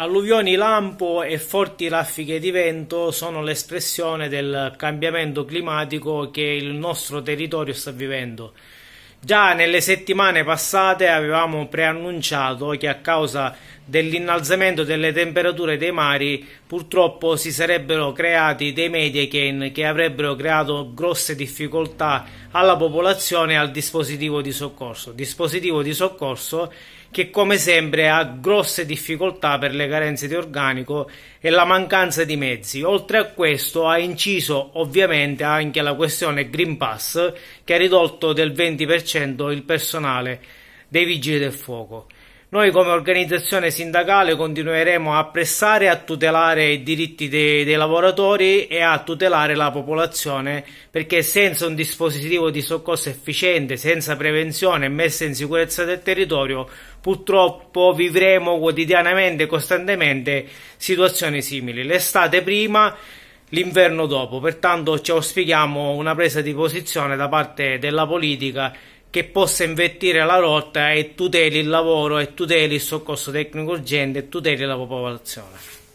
Alluvioni, lampo e forti raffiche di vento sono l'espressione del cambiamento climatico che il nostro territorio sta vivendo. Già nelle settimane passate avevamo preannunciato che a causa dell'innalzamento delle temperature dei mari purtroppo si sarebbero creati dei mediachen che avrebbero creato grosse difficoltà alla popolazione e al dispositivo di soccorso. Dispositivo di soccorso che come sempre ha grosse difficoltà per le carenze di organico e la mancanza di mezzi. Oltre a questo ha inciso ovviamente anche la questione Green Pass che ha ridotto del 20% il personale dei vigili del fuoco. Noi come organizzazione sindacale continueremo a pressare a tutelare i diritti dei, dei lavoratori e a tutelare la popolazione perché senza un dispositivo di soccorso efficiente, senza prevenzione e messa in sicurezza del territorio, purtroppo vivremo quotidianamente e costantemente situazioni simili. L'estate prima l'inverno dopo. Pertanto ci auspichiamo una presa di posizione da parte della politica che possa invertire la rotta e tuteli il lavoro e tuteli il soccorso tecnico urgente e tuteli la popolazione.